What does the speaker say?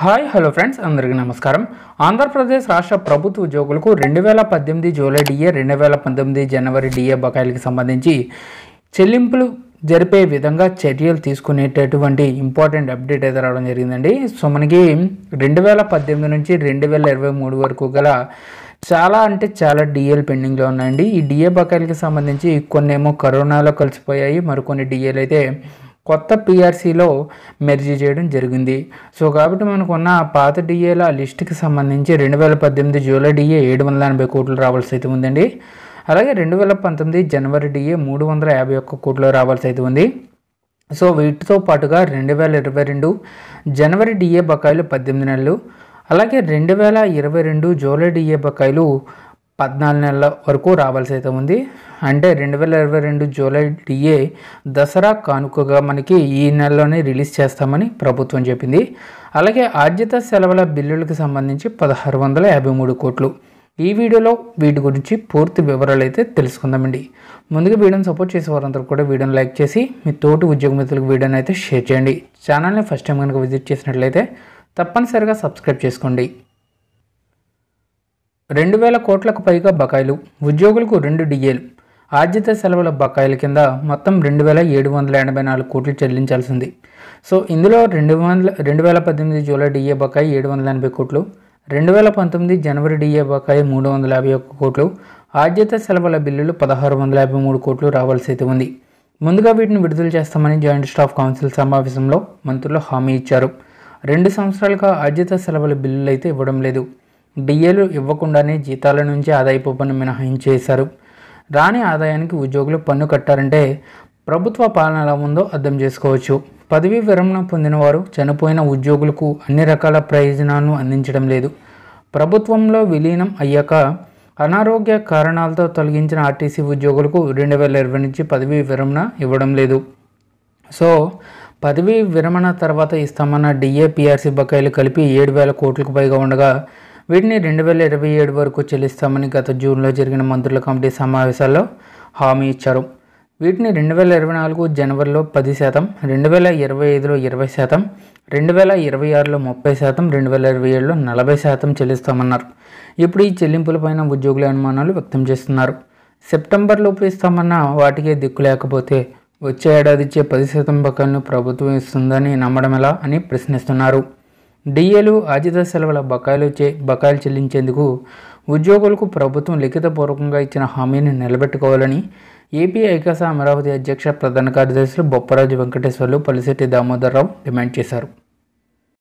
hi hello friends అందరికీ నమస్కారం ఆంధ్రప్రదేశ్ రాష్ట్ర ప్రభుత్వ ఉద్యోగులకు రెండు వేల పద్దెనిమిది జూలై డిఏ రెండు వేల పంతొమ్మిది జనవరి డిఏ బకాయిలకు సంబంధించి చెల్లింపులు జరిపే విధంగా చర్యలు తీసుకునేటటువంటి ఇంపార్టెంట్ అప్డేట్ అయితే రావడం జరిగిందండి సో మనకి రెండు వేల పద్దెనిమిది నుంచి రెండు వేల ఇరవై మూడు వరకు గల చాలా అంటే చాలా డిఏలు పెండింగ్లో ఉన్నాయండి ఈ డిఏ బకాయిలకి సంబంధించి కొన్నేమో కరోనాలో కలిసిపోయాయి మరికొన్ని డిఏలు అయితే కొత్త పిఆర్సీలో మెర్జీ చేయడం జరిగింది సో కాబట్టి మనకున్న పాత డిఏల లిస్టుకి సంబంధించి రెండు వేల పద్దెనిమిది జూలై డిఏ ఏడు వందల ఎనభై కోట్లు రావాల్సి అయితే ఉందండి అలాగే రెండు వేల పంతొమ్మిది జనవరి డిఏ మూడు వందల యాభై ఒక్క కోట్లు రావాల్సి అయితే ఉంది సో వీటితో పాటుగా రెండు వేల ఇరవై రెండు జనవరి డిఏ బకాయిలు పద్దెనిమిది నెలలు అలాగే రెండు వేల ఇరవై రెండు జూలై డిఏ బకాయిలు పద్నాలుగు నెలల వరకు రావాల్సి అయితే ఉంది అంటే రెండు వేల ఇరవై రెండు జూలై డిఏ దసరా కానుకగా మనకి ఈ నెలలోనే రిలీజ్ చేస్తామని ప్రభుత్వం చెప్పింది అలాగే ఆర్జిత సెలవుల బిల్లులకు సంబంధించి పదహారు వందల యాభై మూడు కోట్లు ఈ వీడియోలో వీటి గురించి పూర్తి వివరాలు అయితే తెలుసుకుందామండి ముందుగా వీడియోని సపోర్ట్ చేసే వారందరూ కూడా వీడియోని లైక్ చేసి మీ తోటి ఉద్యోగ మిత్రులకు వీడియోని అయితే షేర్ చేయండి ఛానల్ని ఫస్ట్ టైం కనుక విజిట్ చేసినట్లయితే తప్పనిసరిగా సబ్స్క్రైబ్ చేసుకోండి రెండు వేల కోట్లకు పైగా బకాయిలు ఉద్యోగులకు రెండు డిఏలు ఆర్జిత సెలవుల బకాయిల కింద మొత్తం రెండు వేల ఏడు వందల ఎనభై నాలుగు కోట్లు చెల్లించాల్సింది సో ఇందులో రెండు వందల రెండు వేల పద్దెనిమిది జూలై డిఏ బకాయి ఏడు వందల ఎనభై కోట్లు రెండు వేల పంతొమ్మిది జనవరి డిఏ బకాయి మూడు వందల యాభై ఒక్క కోట్లు ఆర్జిత సెలవుల బిల్లులు పదహారు వందల యాభై మూడు కోట్లు రావాల్సి అయితే ఉంది ముందుగా వీటిని విడుదల చేస్తామని జాయింట్ స్టాఫ్ కౌన్సిల్ సమావేశంలో మంత్రులు హామీ ఇచ్చారు రెండు సంవత్సరాలుగా ఆర్జిత సెలవుల బిల్లులు అయితే ఇవ్వడం లేదు డిఏలు ఇవ్వకుండానే జీతాల నుంచి ఆదాయపు పన్ను మినహాయించేశారు రాని ఆదాయానికి ఉద్యోగులు పన్ను కట్టారంటే ప్రభుత్వ పాలన ఎలా ఉందో అర్థం చేసుకోవచ్చు పదవీ విరమణ పొందిన వారు చనిపోయిన ఉద్యోగులకు అన్ని రకాల ప్రయోజనాలను అందించడం లేదు ప్రభుత్వంలో విలీనం అయ్యాక అనారోగ్య కారణాలతో తొలగించిన ఆర్టీసీ ఉద్యోగులకు రెండు వేల ఇరవై నుంచి పదవీ విరమణ ఇవ్వడం లేదు సో పదవీ విరమణ తర్వాత ఇస్తామన్న డిఏ పిఆర్సీ బకాయిలు కలిపి ఏడు వేల కోట్లకు పైగా ఉండగా వీటిని రెండు వేల ఇరవై ఏడు వరకు చెల్లిస్తామని గత జూన్లో జరిగిన మంత్రుల కమిటీ సమావేశాల్లో హామీ ఇచ్చారు వీటిని రెండు వేల ఇరవై నాలుగు జనవరిలో పది శాతం రెండు వేల ఇరవై ఐదులో ఇరవై శాతం రెండు వేల ఇరవై ఆరులో ముప్పై శాతం రెండు వేల ఇరవై ఏడులో నలభై శాతం చెల్లిస్తామన్నారు ఇప్పుడు ఈ చెల్లింపులపైన ఉద్యోగుల అనుమానాలు వ్యక్తం చేస్తున్నారు లోపు ఇస్తామన్న వాటికే దిక్కు లేకపోతే వచ్చే ఏడాది ఇచ్చే పది శాతం బకాయిలను ప్రభుత్వం ఇస్తుందని నమ్మడం ఎలా అని ప్రశ్నిస్తున్నారు డిఏలు ఆజిత సెలవుల బకాయిలు చే బకాయిలు చెల్లించేందుకు ఉద్యోగులకు ప్రభుత్వం లిఖితపూర్వకంగా ఇచ్చిన హామీని నిలబెట్టుకోవాలని ఏపీ ఐకాస అమరావతి అధ్యక్ష ప్రధాన కార్యదర్శులు బొప్పరాజు వెంకటేశ్వర్లు పల్లిశెట్టి రావు డిమాండ్ చేశారు